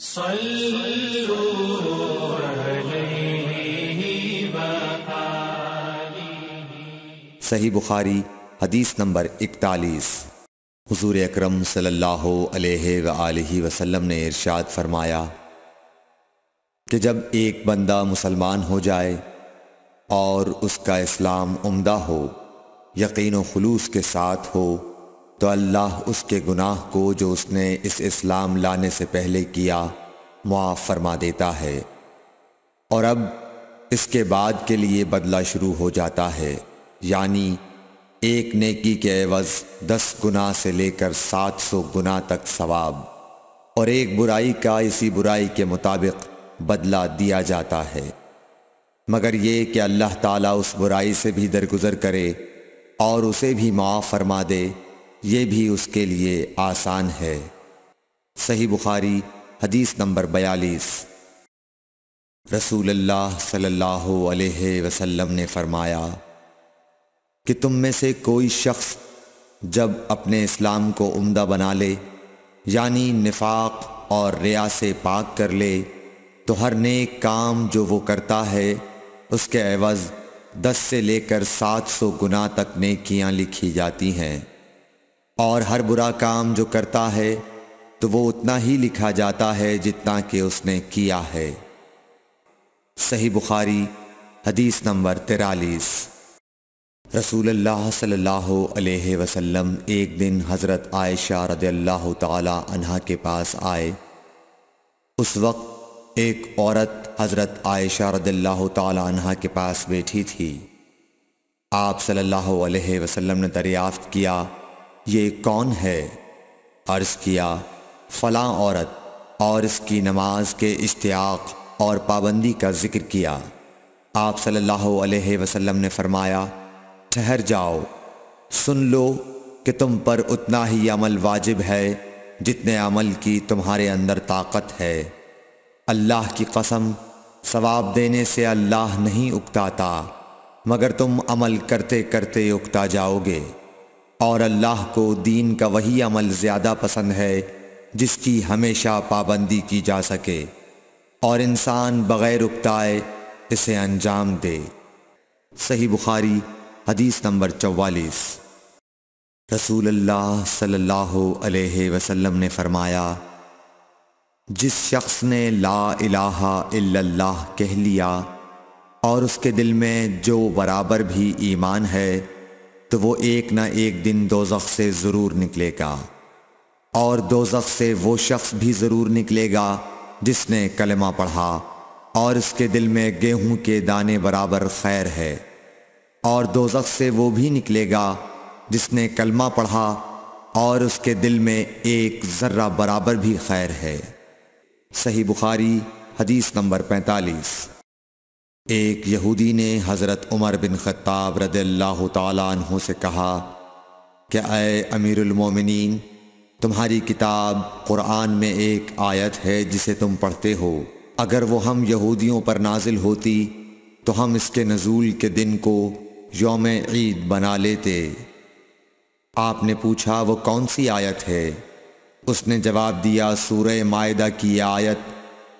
सही बुखारी हदीस नंबर इकतालीस हजूर अक्रम सल्लल्लाहु वसल्लम ने इरशाद फरमाया कि जब एक बंदा मुसलमान हो जाए और उसका इस्लाम उम्दा हो यकीन खलूस के साथ हो तो अल्लाह उसके गुनाह को जो उसने इस इस्लाम लाने से पहले किया मुआफ़ फरमा देता है और अब इसके बाद के लिए बदला शुरू हो जाता है यानी एक नेकी के एवज़ दस गुना से लेकर सात सौ गुना तक सवाब और एक बुराई का इसी बुराई के मुताबिक बदला दिया जाता है मगर ये कि अल्लाह ताला उस बुराई से भी दरगुजर करे और उसे भी माफ़ फरमा दे ये भी उसके लिए आसान है सही बुखारी हदीस नंबर बयालीस रसूल सल्ला सल्लल्लाहु अलैहि वसल्लम ने फरमाया कि तुम में से कोई शख्स जब अपने इस्लाम को उम्दा बना ले यानी निफाक और रिया से पाक कर ले तो हर नेक काम जो वो करता है उसके एवज़ दस से लेकर सात सौ गुना तक नेकियाँ लिखी जाती हैं और हर बुरा काम जो करता है तो वो उतना ही लिखा जाता है जितना कि उसने किया है सही बुखारी हदीस नंबर तिरालीस रसूलुल्लाह सल्लल्लाहु अलैहि वसल्लम एक दिन हज़रत आयशा रदल्ला तहा के पास आए उस वक्त एक औरत हज़रत आयशा रदल्ला तहा के पास बैठी थी आप सल्लल्लाहु अलैहि वसल्लम ने दरियाफ्त किया ये कौन है अर्ज किया फला औरत और इसकी नमाज के इश्तियाक और पाबंदी का जिक्र किया आप सल्लल्लाहु अलैहि वसल्लम ने फरमाया ठहर जाओ सुन लो कि तुम पर उतना ही अमल वाजिब है जितने अमल की तुम्हारे अंदर ताकत है अल्लाह की कसम सवाब देने से अल्लाह नहीं उकताता मगर तुम अमल करते करते उकता जाओगे और अल्लाह को दीन का वही अमल ज़्यादा पसंद है जिसकी हमेशा पाबंदी की जा सके और इंसान बग़ैर उकताए इसे अंजाम दे सही बुखारी हदीस नंबर चौवालीस रसूल अल्लाह सल्लल्लाहु अलैहि वसल्लम ने फरमाया जिस शख्स ने ला इलाहा इल्लल्लाह कह लिया और उसके दिल में जो बराबर भी ईमान है तो वो एक ना एक दिन दोजख से ज़रूर निकलेगा और दोजख से वो शख्स भी ज़रूर निकलेगा जिसने कलमा पढ़ा और इसके दिल में गेहूं के दाने बराबर खैर है और दोजख से वो भी निकलेगा जिसने कलमा पढ़ा और उसके दिल में एक ज़र्रा बराबर भी खैर है सही बुखारी हदीस नंबर पैंतालीस एक यहूदी ने हज़रत उमर बिन ख़त्ताब रदल्ला तु से कहा कि अय अमीरमिन तुम्हारी किताब कुरान में एक आयत है जिसे तुम पढ़ते हो अगर वो हम यहूदियों पर नाजिल होती तो हम इसके नज़ूल के दिन को योम ईद बना लेते आपने पूछा वो कौन सी आयत है उसने जवाब दिया सूर्य मायदा की आयत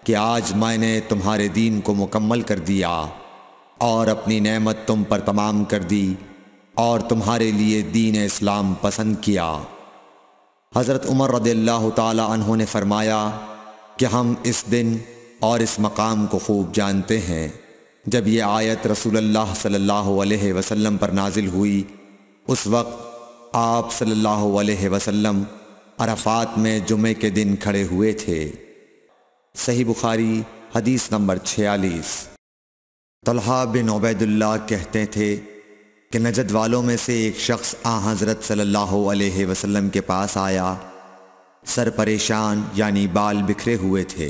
कि आज मैंने तुम्हारे दीन को मुकम्मल कर दिया और अपनी नेमत तुम पर तमाम कर दी और तुम्हारे लिए दीन इस्लाम पसंद किया हज़रत उमर रदील्ला ने फरमाया कि हम इस दिन और इस मकाम को खूब जानते हैं जब ये आयत रसूलुल्लाह सल्लल्लाहु अलैहि वसल्लम पर नाजिल हुई उस वक्त आप सल्लल्लाहु अलैहि वसल्लम अरफात में जुमे के दिन खड़े हुए थे सही बुखारी हदीस नंबर छियालीस तलहा बिन उबैदुल्ला कहते थे कि नजद वालों में से एक शख्स आ हज़रत सल्लल्लाहु अलैहि वसल्लम के पास आया सर परेशान यानी बाल बिखरे हुए थे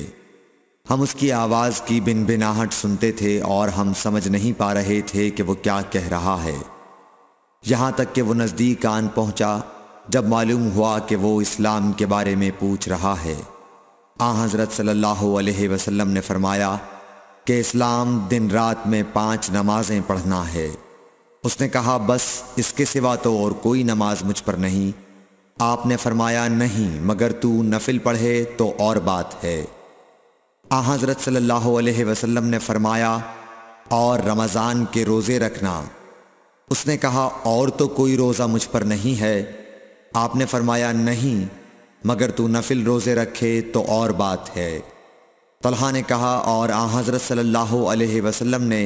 हम उसकी आवाज़ की बिन बिनाहट सुनते थे और हम समझ नहीं पा रहे थे कि वो क्या कह रहा है यहाँ तक कि वो नज़दीक आन पहुँचा जब मालूम हुआ कि वो इस्लाम के बारे में पूछ रहा है आ हज़रत सल्लल्लाहु अलैहि वसल्लम ने फरमाया कि इस्लाम दिन रात में पांच नमाजें पढ़ना है उसने कहा बस इसके सिवा तो और कोई नमाज मुझ पर नहीं आपने फरमाया नहीं मगर तू नफिल पढ़े तो और बात है आ हज़रत सल्लल्लाहु अलैहि वसल्लम ने फरमाया और रमज़ान के रोज़े रखना उसने कहा और तो कोई रोज़ा मुझ पर नहीं है आपने फरमाया नहीं मगर तू नफिल रोज़े रखे तो और बात है तलहा ने कहा और आ हज़रत सल्लल्लाहु अलैहि वसल्लम ने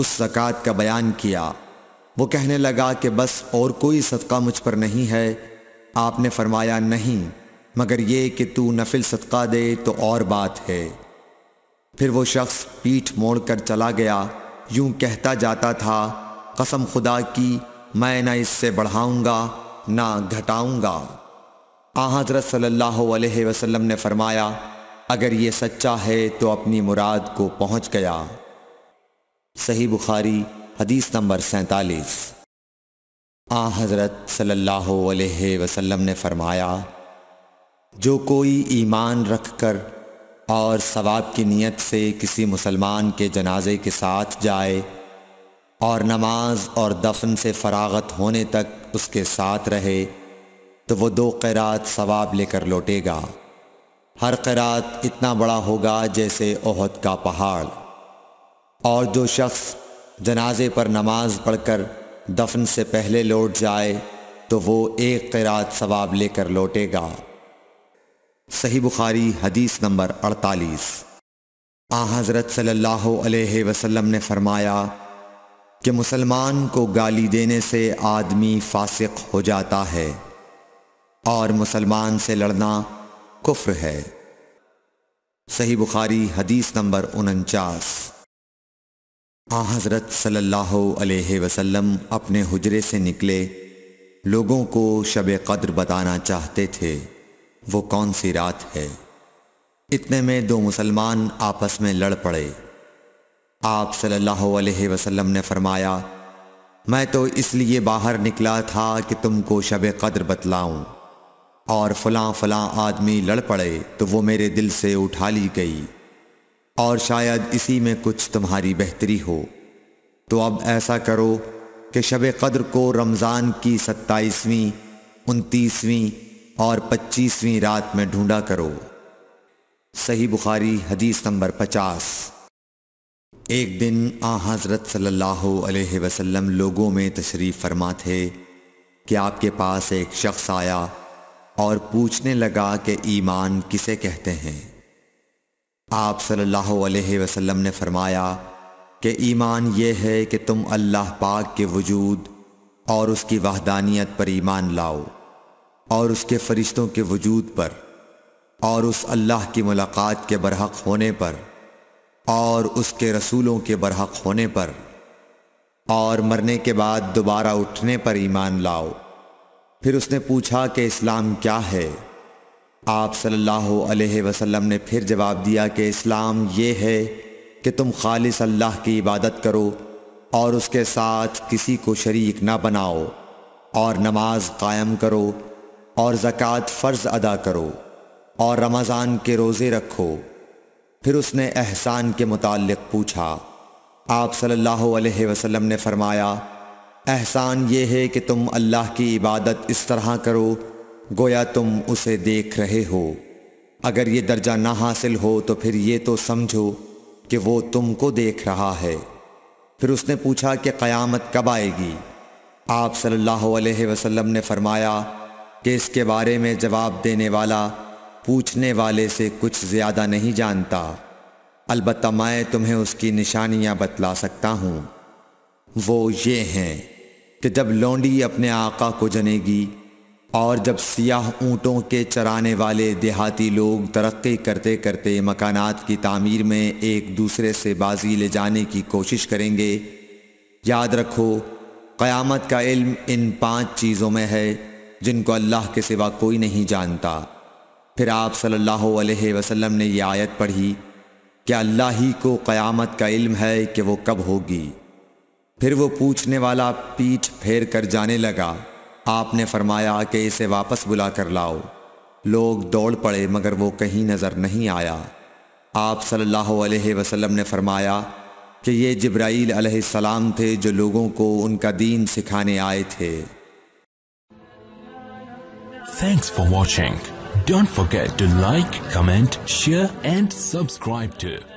उस सकात का बयान किया वो कहने लगा कि बस और कोई सदका मुझ पर नहीं है आपने फरमाया नहीं मगर ये कि तू नफिल सदका दे तो और बात है फिर वो शख्स पीठ मोड़ कर चला गया यूं कहता जाता था कसम खुदा की मैं ना इससे बढ़ाऊंगा ना घटाऊंगा आ हज़रत सल्लल्लाहु ने फरमाया अगर ये सच्चा है तो अपनी मुराद को पहुंच गया सही बुखारी हदीस नंबर सैंतालीस आ हज़रत सल्लल्लाहु अलैहि वसल्लम ने फरमाया जो कोई ईमान रखकर और सवाब की नीयत से किसी मुसलमान के जनाजे के साथ जाए और नमाज और दफन से फरागत होने तक उसके साथ रहे तो वो दो क़रात सवाब लेकर लौटेगा हर क़रात इतना बड़ा होगा जैसे ओहद का पहाड़ और जो शख्स जनाजे पर नमाज पढ़कर दफन से पहले लौट जाए तो वो एक क़रात सवाब लेकर लौटेगा सही बुखारी हदीस नंबर 48 आ हज़रत सल्लल्लाहु अलैहि वसल्लम ने फरमाया कि मुसलमान को गाली देने से आदमी फासिक हो जाता है और मुसलमान से लड़ना कुफ्र है सही बुखारी हदीस नंबर उनचास आ हज़रत सल्लल्लाहु अलैहि वसल्लम अपने हुजरे से निकले लोगों को शब कद्र बताना चाहते थे वो कौन सी रात है इतने में दो मुसलमान आपस में लड़ पड़े आप सल्लल्लाहु अलैहि वसल्लम ने फरमाया मैं तो इसलिए बाहर निकला था कि तुमको शब कद्र बतलाऊं और फलां फलां आदमी लड़ पड़े तो वो मेरे दिल से उठा ली गई और शायद इसी में कुछ तुम्हारी बेहतरी हो तो अब ऐसा करो कि शब कद्र को रमज़ान की सत्ताईसवीं उनतीसवीं और पच्चीसवीं रात में ढूंढा करो सही बुखारी हदीस नंबर पचास एक दिन आ हज़रत सल्लल्लाहु अलैहि वसल्लम लोगों में तशरीफ़ फरमा थे कि आपके पास एक शख्स आया और पूछने लगा कि ईमान किसे कहते हैं आप सल्लल्लाहु अलैहि वसल्लम ने फरमाया कि ईमान ये है कि तुम अल्लाह पाक के वजूद और उसकी वाहदानियत पर ईमान लाओ और उसके फरिश्तों के वजूद पर और उस अल्लाह की मुलाकात के बरहक होने पर और उसके रसूलों के बरहक होने पर और मरने के बाद दोबारा उठने पर ईमान लाओ फिर उसने पूछा कि इस्लाम क्या है आप सल्लल्लाहु अलैहि वसल्लम ने फिर जवाब दिया कि इस्लाम ये है कि तुम खालिस अल्लाह की इबादत करो और उसके साथ किसी को शरीक ना बनाओ और नमाज कायम करो और ज़क़़त फ़र्ज़ अदा करो और रमज़ान के रोज़े रखो फिर उसने एहसान के मुतालिक पूछा आप सल्लल्लाहु अलैहि वसल्लम ने फरमाया एहसान ये है कि तुम अल्लाह की इबादत इस तरह करो गोया तुम उसे देख रहे हो अगर ये दर्जा ना हासिल हो तो फिर ये तो समझो कि वो तुमको देख रहा है फिर उसने पूछा कि क़यामत कब आएगी आप सल्लल्लाहु अलैहि वसल्लम ने फरमाया कि इसके बारे में जवाब देने वाला पूछने वाले से कुछ ज़्यादा नहीं जानता अलबत्त मैं तुम्हें उसकी निशानियाँ बतला सकता हूँ वो ये हैं कि जब लौंडी अपने आका को जनेगी और जब सियाह ऊँटों के चराने वाले देहाती लोग तरक्की करते करते मकानात की तामीर में एक दूसरे से बाजी ले जाने की कोशिश करेंगे याद रखो क़यामत का इल्म इन पांच चीज़ों में है जिनको अल्लाह के सिवा कोई नहीं जानता फिर आप सल्लल्लाहु अलैहि वसल्लम ने यह आयत पढ़ी कि अल्लाह ही को क़यामत का इल्म है कि वो कब होगी फिर वो पूछने वाला पीठ फेर कर जाने लगा आपने फरमाया कि इसे वापस बुला कर लाओ लोग दौड़ पड़े मगर वो कहीं नज़र नहीं आया आप सल्लल्लाहु अलैहि वसल्लम ने फरमाया कि ये जब्राईल अलैहिस्सलाम थे जो लोगों को उनका दीन सिखाने आए थे thanks for watching don't forget to like comment share and subscribe to